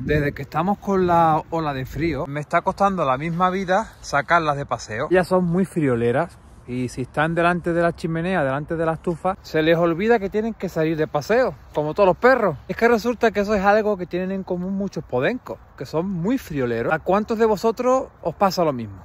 Desde que estamos con la ola de frío, me está costando la misma vida sacarlas de paseo. Ya son muy frioleras y si están delante de la chimenea, delante de la estufa, se les olvida que tienen que salir de paseo, como todos los perros. Es que resulta que eso es algo que tienen en común muchos podencos, que son muy frioleros. ¿A cuántos de vosotros os pasa lo mismo?